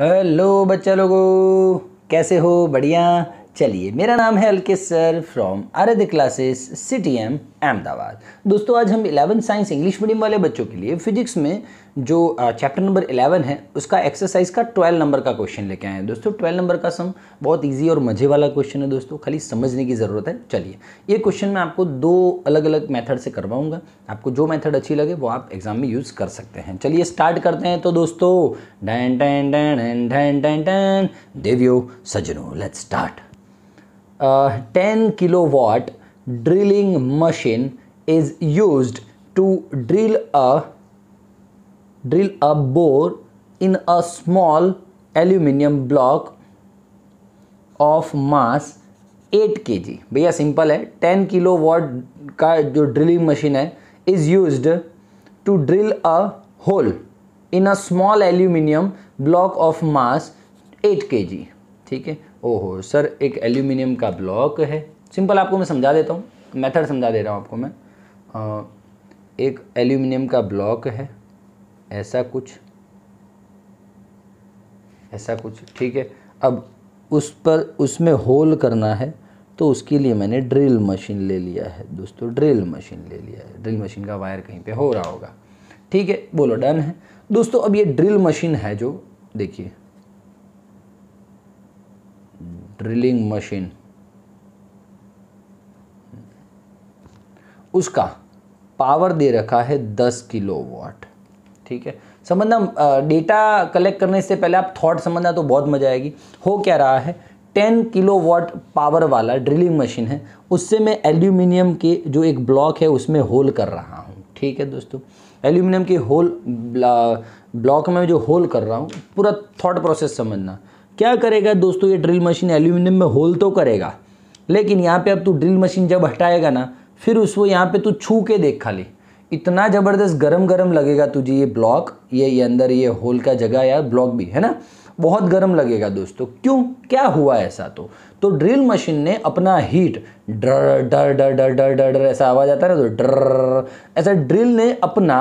hello बच्चा लोगों कैसे हो बढ़िया चलिए मेरा नाम है Alkesh sir from Aradhya classes C T M Ahmedabad दोस्तों आज हम इलेवन साइंस इंग्लिश मीडियम वाले बच्चों के लिए फिजिक्स में जो चैप्टर नंबर इलेवन है उसका एक्सरसाइज का ट्वेल्व नंबर का क्वेश्चन लेके आए हैं दोस्तों ट्वेल्व नंबर का सम बहुत ईजी और मज़े वाला क्वेश्चन है दोस्तों खाली समझने की ज़रूरत है चलिए ये क्वेश्चन मैं आपको दो अलग अलग मैथड से करवाऊँगा आपको जो मैथड अच्छी लगे वो आप एग्ज़ाम में यूज़ कर सकते हैं चलिए स्टार्ट करते हैं तो दोस्तों डैन डैन डैन डैन डैन डैन देवियो सजनो let start ten kilo watt drilling machine is use to drill a drill a bore in a small aluminium block of mass eight K G भैया सिंपल है टेन किलो वॉट का जो ड्रिलिंग मशीन है is use to drill a hole in a small aluminium block of mass eight K G ठीक है ओहो sir एक aluminium का ब्लॉक है सिंपल आपको मैं समझा देता हूँ मेथड समझा दे रहा हूँ आपको मैं आ, एक एल्यूमिनियम का ब्लॉक है ऐसा कुछ ऐसा कुछ ठीक है अब उस पर उसमें होल करना है तो उसके लिए मैंने ड्रिल मशीन ले लिया है दोस्तों ड्रिल मशीन ले लिया है ड्रिल मशीन का वायर कहीं पे हो रहा होगा ठीक है बोलो डन है दोस्तों अब ये ड्रिल मशीन है जो देखिए ड्रिलिंग मशीन उसका पावर दे रखा है 10 किलो वाट ठीक है समझना डेटा कलेक्ट करने से पहले आप थॉट समझना तो बहुत मजा आएगी हो क्या रहा है 10 किलो वाट पावर वाला ड्रिलिंग मशीन है उससे मैं एल्यूमिनियम के जो एक ब्लॉक है उसमें होल कर रहा हूँ ठीक है दोस्तों एल्यूमिनियम के होल ब्लॉक में जो होल कर रहा हूँ पूरा थॉट प्रोसेस समझना क्या करेगा दोस्तों ये ड्रिल मशीन एल्यूमिनियम में होल तो करेगा लेकिन यहाँ पे अब तू ड्रिल मशीन जब हटाएगा ना फिर उसको यहाँ पे तू छू के देख खाली इतना ज़बरदस्त गरम गरम लगेगा तुझे ये ब्लॉक ये ये अंदर ये होल का जगह या ब्लॉक भी है ना बहुत गर्म लगेगा दोस्तों क्यों क्या हुआ ऐसा तो तो ड्रिल मशीन ने अपना हीट डर डर डर डर डर डर डर ऐसा आवाज़ आता है ना तो डर ऐसा ड्रिल ने अपना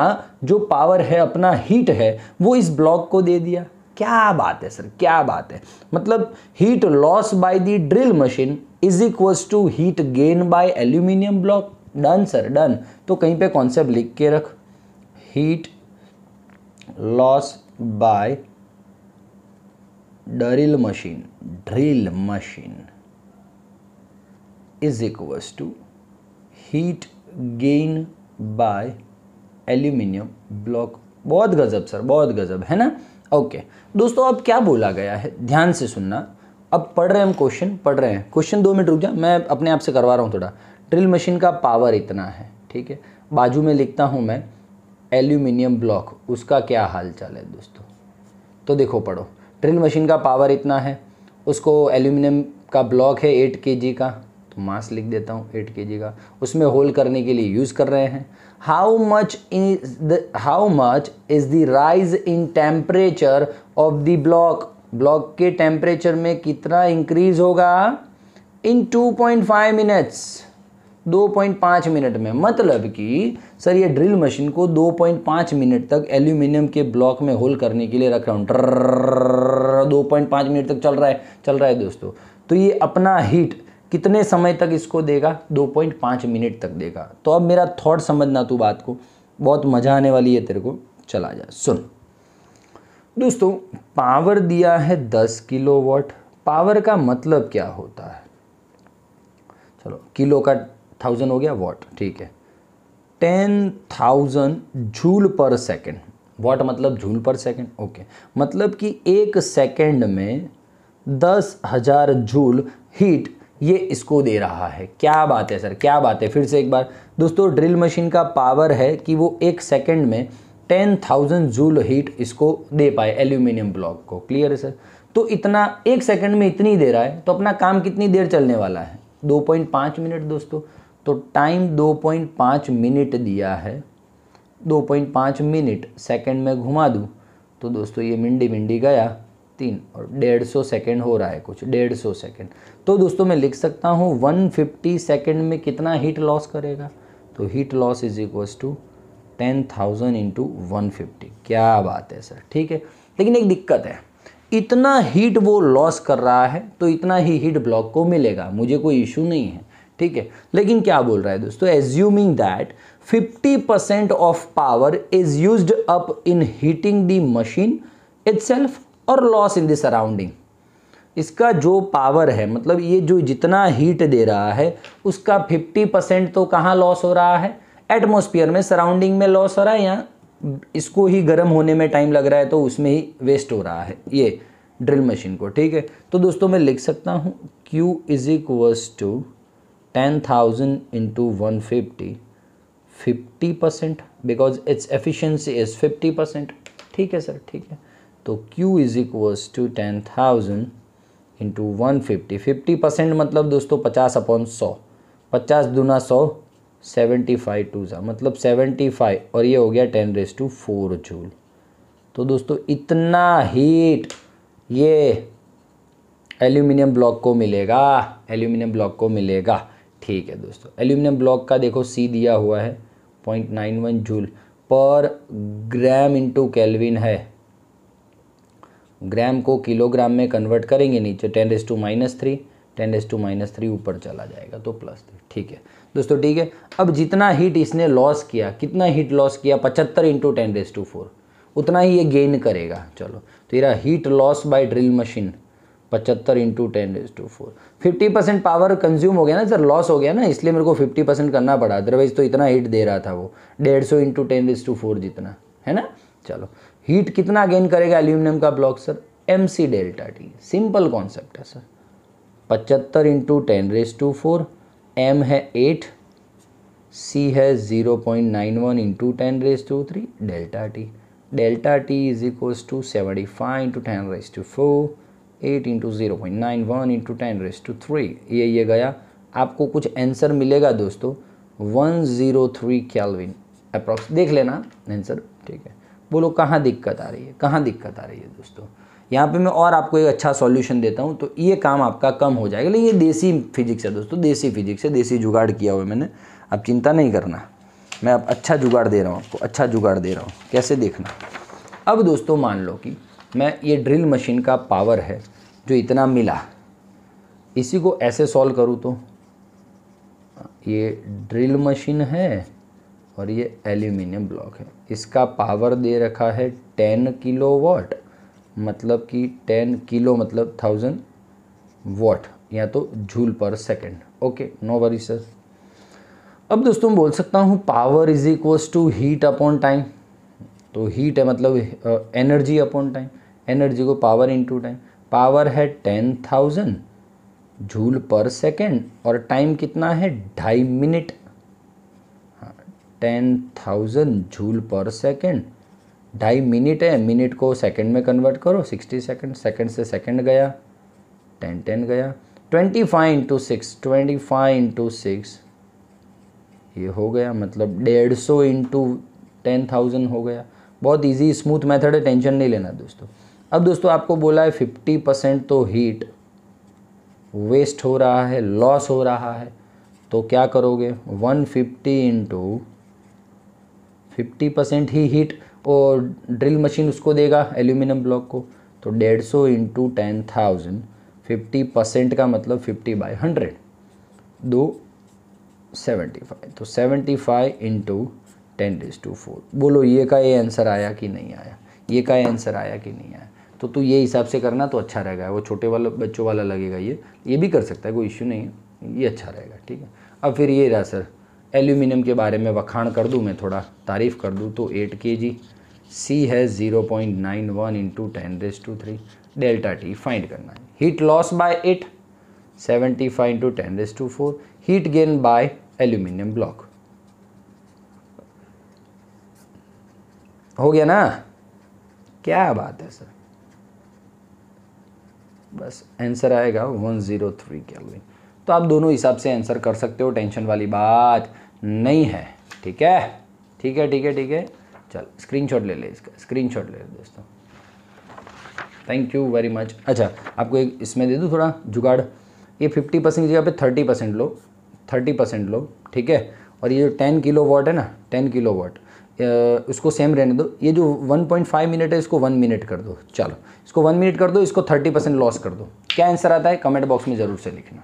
जो पावर है अपना हीट है वो इस ब्लॉक को दे दिया क्या बात है सर क्या बात है मतलब heat loss by the drill machine is equals to heat gain by aluminium block done sir done तो कहीं पे कॉन्सेप्ट लिख के रख heat loss by drill machine drill machine is equals to heat gain by aluminium block बहुत गजब sir बहुत गजब है ना ओके दोस्तों अब क्या बोला गया है ध्यान से सुनना अब पढ़ रहे हैं हम क्वेश्चन पढ़ रहे हैं क्वेश्चन दो मिनट रुक जा मैं अपने आप से करवा रहा हूँ थोड़ा ड्रिल मशीन का पावर इतना है ठीक है बाजू में लिखता हूँ मैं एल्यूमिनियम ब्लॉक उसका क्या हाल चाल है दोस्तों तो देखो पढ़ो ड्रिल मशीन का पावर इतना है उसको एल्यूमिनियम का ब्लॉक है एट के का तो मास लिख देता हूँ एट के का उसमें होल करने के लिए यूज़ कर रहे हैं how much is the how much is the rise in temperature of the block block के टेम्परेचर में कितना इंक्रीज होगा इन 2.5 मिनट्स 2.5 मिनट में मतलब कि सर ये ड्रिल मशीन को 2.5 मिनट तक एल्यूमिनियम के ब्लॉक में होल करने के लिए रख रहा हूँ दो पॉइंट मिनट तक चल रहा है चल रहा है दोस्तों तो ये अपना हीट कितने समय तक इसको देगा 2.5 मिनट तक देगा तो अब मेरा थॉट समझना तू बात को बहुत मज़ा आने वाली है तेरे को चला जा सुन दोस्तों पावर दिया है 10 वॉट पावर का मतलब क्या होता है चलो किलो का थाउजेंड हो गया वॉट ठीक है ten thousand joule per second what मतलब झूल पर सेकेंड ओके मतलब कि एक सेकेंड में दस हज़ार झूल हीट ये इसको दे रहा है क्या बात है सर क्या बात है फिर से एक बार दोस्तों ड्रिल मशीन का पावर है कि वो एक सेकेंड में टेन थाउजेंड जूल हीट इसको दे पाए एल्यूमिनियम ब्लॉक को क्लियर है सर तो इतना एक सेकंड में इतनी दे रहा है तो अपना काम कितनी देर चलने वाला है 2.5 मिनट दोस्तों तो टाइम 2.5 मिनट दिया है 2.5 मिनट सेकंड में घुमा दूँ तो दोस्तों ये मिंडी मिंडी गया तीन और डेढ़ सौ सेकेंड हो रहा है कुछ डेढ़ सौ सेकेंड तो दोस्तों मैं लिख सकता हूँ वन फिफ्टी सेकेंड में कितना हीट लॉस करेगा तो heat loss is equals to ten thousand into one fifty क्या बात है सर ठीक है लेकिन एक दिक्कत है इतना हीट वो लॉस कर रहा है तो इतना ही हीट ब्लॉक को मिलेगा मुझे कोई इशू नहीं है ठीक है लेकिन क्या बोल रहा है दोस्तों assuming that 50 percent of power is use up in heating the machine itself और लॉस इन द सराउंडिंग इसका जो पावर है मतलब ये जो जितना हीट दे रहा है उसका 50 परसेंट तो कहाँ लॉस हो रहा है एटमोसफियर में सराउंडिंग में लॉस हो रहा है या इसको ही गर्म होने में टाइम लग रहा है तो उसमें ही वेस्ट हो रहा है ये ड्रिल मशीन को ठीक है तो दोस्तों मैं लिख सकता हूँ Q is equals to ten thousand into one fifty fifty percent because its efficiency is fifty percent ठीक है सर ठीक है तो Q is equals to ten thousand into one fifty fifty percent मतलब दोस्तों पचास अपॉन सौ पचास दूना सौ सेवेंटी फाइव टू ज़ा मतलब सेवेंटी फाइव और ये हो गया ten raise to four joule तो दोस्तों इतना हीट ये एल्यूमिनियम ब्लॉक को मिलेगा एल्यूमिनियम ब्लॉक को मिलेगा ठीक है दोस्तों एल्यूमिनियम ब्लॉक का देखो सी दिया हुआ है पॉइंट नाइन वन जूल पर ग्राम इंटू कैलविन है ग्राम को किलोग्राम में कन्वर्ट करेंगे नीचे ten raise to minus three ten raise to minus three ऊपर चला जाएगा तो प्लस थ्री ठीक है दोस्तों ठीक है अब जितना हीट इसने लॉस किया कितना हीट लॉस किया पचहत्तर into ten raise to four उतना ही ये गेन करेगा चलो तो तेरा heat loss by drill machine पचहत्तर into ten raise to four fifty percent power consume हो गया ना सर लॉस हो गया ना इसलिए मेरे को फिफ्टी परसेंट करना पड़ा अदरवाइज तो इतना हीट दे रहा था वो डेढ़ सौ into ten raise to four जितना है ना चलो हीट कितना गेन करेगा एल्यूमिनियम का block sir M C delta T simple concept है सर पचहत्तर into ten raise to four M है एट सी है zero point nine one into ten raise to three delta T delta T is equals to seventy five into ten raise to four eight into zero point nine one into ten raise to three ये ये गया आपको कुछ answer मिलेगा दोस्तों one zero three kelvin approx देख लेना answer ठीक है बोलो कहाँ दिक्कत आ रही है कहाँ दिक्कत आ रही है दोस्तों यहाँ पे मैं और आपको एक अच्छा सॉल्यूशन देता हूँ तो ये काम आपका कम हो जाएगा लेकिन ये देसी फिजिक्स है दोस्तों देसी फिजिक्स है देसी जुगाड़ किया हुआ मैंने आप चिंता नहीं करना मैं अब अच्छा जुगाड़ दे रहा हूँ आपको अच्छा जुगाड़ दे रहा हूँ कैसे देखना अब दोस्तों मान लो कि मैं ये ड्रिल मशीन का पावर है जो इतना मिला इसी को ऐसे सॉल्व करूँ तो ये ड्रिल मशीन है और ये एल्यूमिनियम ब्लॉक है इसका पावर दे रखा है टेन किलो वॉट मतलब कि टेन किलो मतलब थाउजेंड वॉट या तो joule per second okay no worry sir अब दोस्तों बोल सकता हूँ power is equals to heat upon time तो हीट है मतलब एनर्जी अपॉन टाइम एनर्जी को पावर इनटू टाइम पावर है ten thousand joule per second और टाइम कितना है ढाई minute ten thousand joule per second ढाई मिनट है मिनट को सेकेंड में कन्वर्ट करो सिक्सटी सेकेंड सेकेंड से सेकेंड गया टेन टेन गया twenty five into six twenty five into six ये हो गया मतलब डेढ़ सौ इंटू टेन थाउजेंड हो गया बहुत इजी स्मूथ मेथड है टेंशन नहीं लेना दोस्तों अब दोस्तों आपको बोला है फिफ्टी परसेंट तो हीट वेस्ट हो रहा है लॉस हो रहा है तो क्या करोगे one fifty into fifty percent ही हीट और ड्रिल मशीन उसको देगा एल्यूमिनियम ब्लॉक को तो डेढ़ सौ into ten thousand fifty percent का मतलब फिफ्टी बाई हंड्रेड दो सेवेंटी फाइव तो seventy five into ten raise to four बोलो ये का ये आंसर आया कि नहीं आया ये का ये आंसर आया कि नहीं आया तो तू ये हिसाब से करना तो अच्छा रहेगा वो छोटे वाले बच्चों वाला लगेगा ये ये भी कर सकता है कोई इश्यू नहीं है ये अच्छा रहेगा ठीक है अब फिर ये रहा सर एल्यूमिनियम के बारे में वखाण कर दूँ मैं थोड़ा तारीफ़ कर दूँ तो एट के जी सी है zero point nine one into ten raise to three delta T find करना है heat loss by eight seventy five into ten raise to four heat gain by aluminium block हो गया ना क्या बात है sir बस आंसर आएगा वन ज़ीरो थ्री कैलविन तो आप दोनों हिसाब से आंसर कर सकते हो टेंशन वाली बात नहीं है ठीक है ठीक है ठीक है ठीक है चल स्क्रीनशॉट ले ले इसका स्क्रीनशॉट ले ले दोस्तों थैंक यू वेरी मच अच्छा आपको एक इसमें दे दूँ थोड़ा जुगाड़ ये फिफ्टी परसेंट की जगह पे थर्टी परसेंट लो थर्टी परसेंट लो ठीक है और ये जो टेन किलो वॉट है ना टेन किलो वॉट उसको सेम रहने दो ये जो वन पॉइंट फाइव मिनट है इसको वन मिनट कर दो चलो इसको वन मिनट कर दो इसको थर्टी परसेंट लॉस कर दो क्या आंसर आता है कमेंट बॉक्स में ज़रूर से लिखना